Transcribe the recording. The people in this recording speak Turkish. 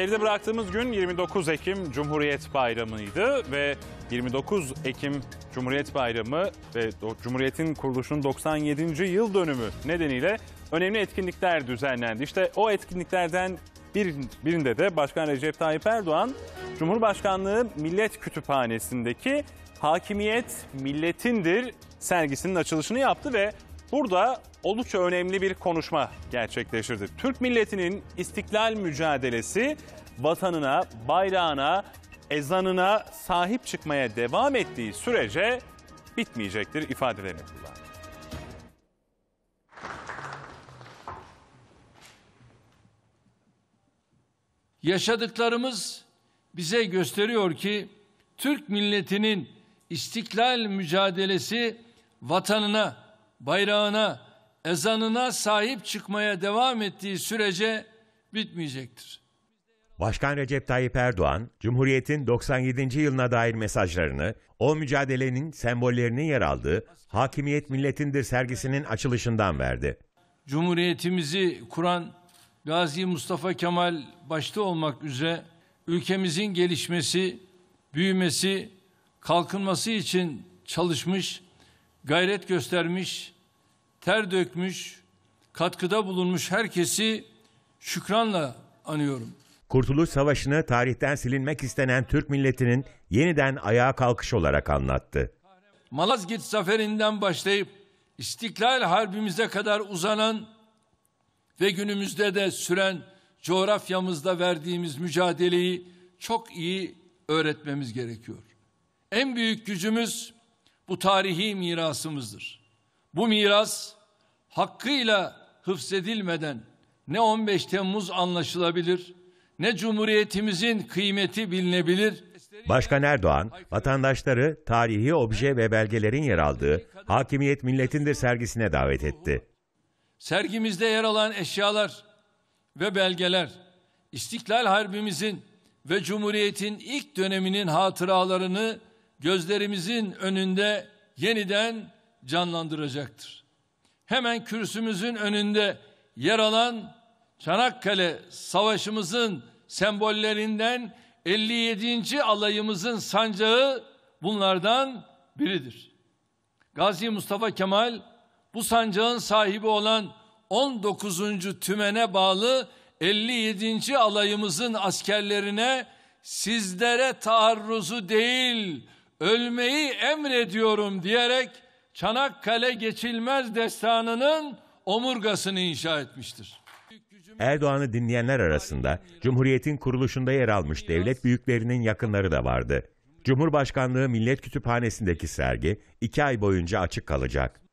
Geride bıraktığımız gün 29 Ekim Cumhuriyet Bayramı'ydı ve 29 Ekim Cumhuriyet Bayramı ve Cumhuriyet'in kuruluşunun 97. yıl dönümü nedeniyle önemli etkinlikler düzenlendi. İşte o etkinliklerden birinde de Başkan Recep Tayyip Erdoğan Cumhurbaşkanlığı Millet Kütüphanesi'ndeki Hakimiyet Milletindir sergisinin açılışını yaptı ve Burada oldukça önemli bir konuşma gerçekleştirdi. Türk milletinin istiklal mücadelesi vatanına, bayrağına, ezanına sahip çıkmaya devam ettiği sürece bitmeyecektir ifadelerini kullandı. Yaşadıklarımız bize gösteriyor ki Türk milletinin istiklal mücadelesi vatanına, bayrağına, ezanına sahip çıkmaya devam ettiği sürece bitmeyecektir. Başkan Recep Tayyip Erdoğan, Cumhuriyet'in 97. yılına dair mesajlarını, o mücadelenin sembollerinin yer aldığı Hakimiyet Milletindir sergisinin açılışından verdi. Cumhuriyetimizi kuran Gazi Mustafa Kemal başta olmak üzere ülkemizin gelişmesi, büyümesi, kalkınması için çalışmış gayret göstermiş, ter dökmüş, katkıda bulunmuş herkesi şükranla anıyorum. Kurtuluş Savaşı'nı tarihten silinmek istenen Türk milletinin yeniden ayağa kalkış olarak anlattı. Malazgirt zaferinden başlayıp İstiklal Harbimize kadar uzanan ve günümüzde de süren coğrafyamızda verdiğimiz mücadeleyi çok iyi öğretmemiz gerekiyor. En büyük gücümüz bu tarihi mirasımızdır. Bu miras hakkıyla hıfzedilmeden ne 15 Temmuz anlaşılabilir ne Cumhuriyetimizin kıymeti bilinebilir. Başkan Erdoğan, vatandaşları tarihi obje ve belgelerin yer aldığı Hakimiyet Milletindir sergisine davet etti. Sergimizde yer alan eşyalar ve belgeler, İstiklal Harbimizin ve Cumhuriyet'in ilk döneminin hatıralarını gözlerimizin önünde yeniden canlandıracaktır. Hemen kürsümüzün önünde yer alan Çanakkale Savaşımızın sembollerinden 57. alayımızın sancağı bunlardan biridir. Gazi Mustafa Kemal bu sancağın sahibi olan 19. tümene bağlı 57. alayımızın askerlerine sizlere taarruzu değil ölmeyi emrediyorum diyerek Çanakkale geçilmez destanının omurgasını inşa etmiştir. Erdoğan'ı dinleyenler arasında Cumhuriyet'in kuruluşunda yer almış devlet büyüklerinin yakınları da vardı. Cumhurbaşkanlığı Millet Kütüphanesi'ndeki sergi iki ay boyunca açık kalacak.